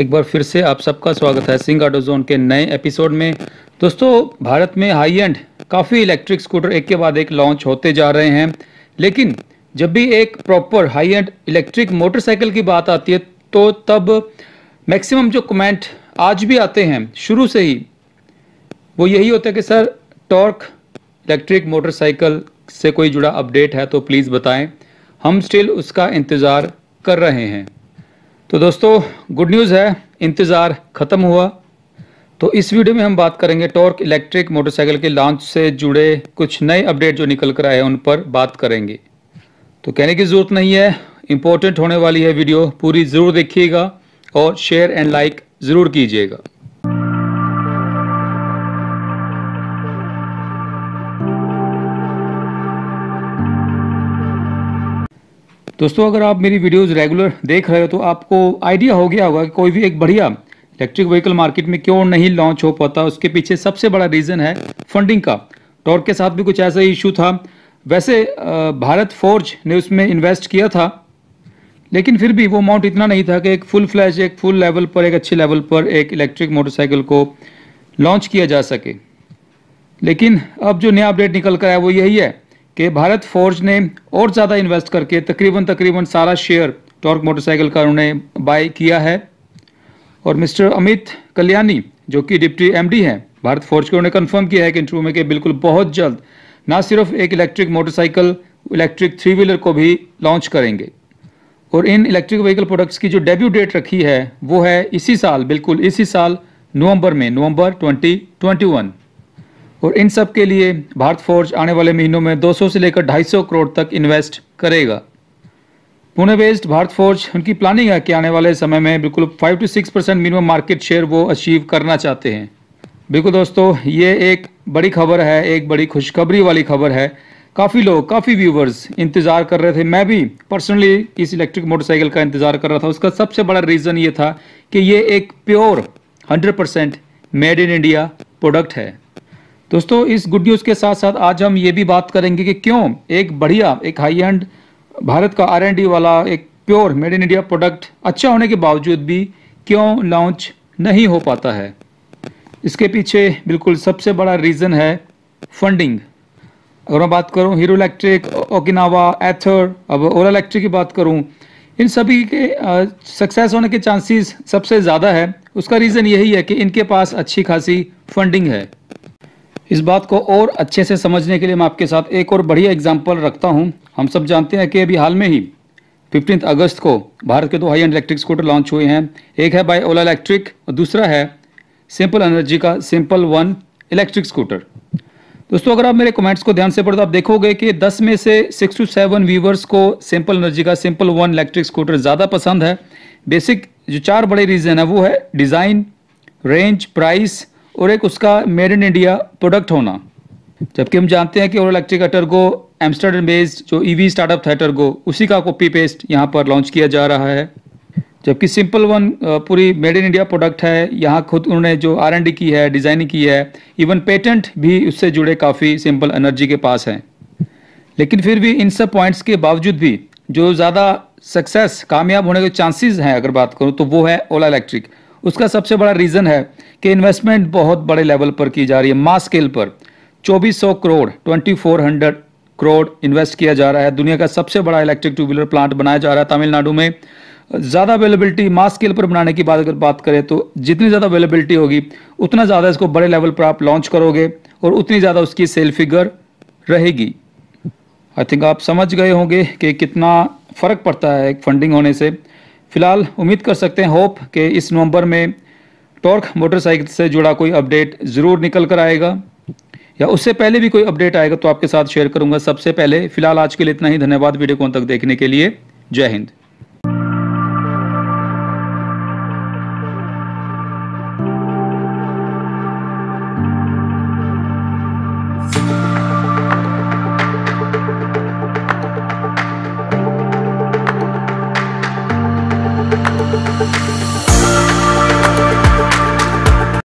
एक बार फिर से आप सबका स्वागत है सिंह ऑटो जोन के नए एपिसोड में दोस्तों भारत में हाई एंड काफ़ी इलेक्ट्रिक स्कूटर एक के बाद एक लॉन्च होते जा रहे हैं लेकिन जब भी एक proper high end electric motorcycle की बात आती है तो तब मैक्सिमम जो कमेंट आज भी आते हैं शुरू से ही वो यही होता है कि सर टॉर्क इलेक्ट्रिक मोटरसाइकिल से कोई जुड़ा अपडेट है तो प्लीज़ बताएं हम स्टिल उसका इंतज़ार कर रहे हैं तो दोस्तों गुड न्यूज़ है इंतज़ार ख़त्म हुआ तो इस वीडियो में हम बात करेंगे टॉर्क इलेक्ट्रिक मोटरसाइकिल के लॉन्च से जुड़े कुछ नए अपडेट जो निकल कर आए हैं उन पर बात करेंगे तो कहने की ज़रूरत नहीं है इम्पोर्टेंट होने वाली है वीडियो पूरी ज़रूर देखिएगा और शेयर एंड लाइक ज़रूर कीजिएगा दोस्तों अगर आप मेरी वीडियोस रेगुलर देख रहे हो तो आपको आइडिया हो गया होगा कि कोई भी एक बढ़िया इलेक्ट्रिक व्हीकल मार्केट में क्यों नहीं लॉन्च हो पाता उसके पीछे सबसे बड़ा रीज़न है फंडिंग का टॉर्क के साथ भी कुछ ऐसा ही इशू था वैसे भारत फोर्ज ने उसमें इन्वेस्ट किया था लेकिन फिर भी वो अमाउंट इतना नहीं था कि एक फुल फ्लैश एक फुल लेवल पर एक अच्छे लेवल पर एक इलेक्ट्रिक मोटरसाइकिल को लॉन्च किया जा सके लेकिन अब जो नया अपडेट निकल कर आया वो यही है कि भारत फोर्ज ने और ज़्यादा इन्वेस्ट करके तकरीबन तकरीबन सारा शेयर टॉर्क मोटरसाइकिल का उन्होंने बाय किया है और मिस्टर अमित कल्याणी जो कि डिप्टी एमडी हैं भारत फोर्ज के उन्होंने कन्फर्म किया है कि इंटरव्यू में कि बिल्कुल बहुत जल्द ना सिर्फ एक electric motorcycle electric three wheeler को भी लॉन्च करेंगे और इन इलेक्ट्रिक व्हीकल प्रोडक्ट्स की जो डेब्यू डेट रखी है वो है इसी साल बिल्कुल इसी साल नवंबर में नवंबर 2021 और इन सब के लिए भारत फोर्ज आने वाले महीनों में 200 से लेकर 250 करोड़ तक इन्वेस्ट करेगा पुणे बेस्ड भारत फोर्ज उनकी प्लानिंग है कि आने वाले समय में बिल्कुल 5 to 6 percent minimum market share वो अचीव करना चाहते हैं बिल्कुल दोस्तों ये एक बड़ी खबर है एक बड़ी खुशखबरी वाली खबर है काफ़ी लोग काफ़ी व्यूवर्स इंतज़ार कर रहे थे मैं भी पर्सनली इस इलेक्ट्रिक मोटरसाइकिल का इंतज़ार कर रहा था उसका सबसे बड़ा रीज़न ये था कि ये एक pure 100% made in India product है दोस्तों इस गुड न्यूज़ के साथ साथ आज हम ये भी बात करेंगे कि क्यों एक बढ़िया एक हाई एंड भारत का आर वाला एक pure made in India product अच्छा होने के बावजूद भी क्यों लॉन्च नहीं हो पाता है इसके पीछे बिल्कुल सबसे बड़ा रीज़न है फंडिंग अगर मैं बात करूं हीरो इलेक्ट्रिक ओकिनावा एथर अब ओला इलेक्ट्रिक की बात करूं इन सभी के सक्सेस होने के चांसेस सबसे ज़्यादा है उसका रीज़न यही है कि इनके पास अच्छी खासी फंडिंग है इस बात को और अच्छे से समझने के लिए मैं आपके साथ एक और बढ़िया एग्जाम्पल रखता हूँ हम सब जानते हैं कि अभी हाल में ही फिफ्टीन अगस्त को भारत के दो high end electric scooter launch हुए हैं एक है बाय ओला इलेक्ट्रिक और दूसरा है सिंपल एनर्जी का सिंपल वन इलेक्ट्रिक स्कूटर दोस्तों अगर आप मेरे कमेंट्स को ध्यान से पढ़ो तो आप देखोगे कि 10 में से 6 टू 7 व्यूवर्स को सिंपल एनर्जी का सिंपल वन इलेक्ट्रिक स्कूटर ज़्यादा पसंद है बेसिक जो चार बड़े रीज़न है वो है डिज़ाइन रेंज प्राइस और एक उसका मेड इन इंडिया प्रोडक्ट होना जबकि हम जानते हैं कि और electric Etergo Amsterdam based EV ईवी e स्टार्टअप था अटरगो उसी का कॉपी पेस्ट यहाँ पर लॉन्च किया जा रहा है जबकि सिंपल वन पूरी मेड इन इंडिया प्रोडक्ट है यहाँ खुद उन्होंने जो आर डी की है डिज़ाइनिंग की है इवन पेटेंट भी उससे जुड़े काफ़ी सिंपल एनर्जी के पास हैं लेकिन फिर भी इन सब पॉइंट्स के बावजूद भी जो ज़्यादा सक्सेस कामयाब होने के चांसेस हैं अगर बात करूँ तो वो है ओला इलेक्ट्रिक उसका सबसे बड़ा रीज़न है कि इन्वेस्टमेंट बहुत बड़े लेवल पर की जा रही है मास स्केल पर 2400 करोड़ 2400 करोड़ इन्वेस्ट किया जा रहा है दुनिया का सबसे बड़ा इलेक्ट्रिक टू व्हीलर प्लांट बनाया जा रहा है तमिलनाडु में ज़्यादा अवेलेबिलिटी मास स्केल पर बनाने की बात अगर बात करें तो जितनी ज़्यादा अवेलेबिलिटी होगी उतना ज़्यादा इसको बड़े लेवल पर आप लॉन्च करोगे और उतनी ज़्यादा उसकी सेल फिगर रहेगी आई थिंक आप समझ गए होंगे कि कितना फ़र्क पड़ता है फंडिंग होने से फिलहाल उम्मीद कर सकते हैं होप कि इस नवंबर में टॉर्क मोटरसाइकिल से जुड़ा कोई अपडेट ज़रूर निकल कर आएगा या उससे पहले भी कोई अपडेट आएगा तो आपके साथ शेयर करूंगा सबसे पहले फिलहाल आज के लिए इतना ही धन्यवाद वीडियो को अंत तक देखने के लिए जय हिंद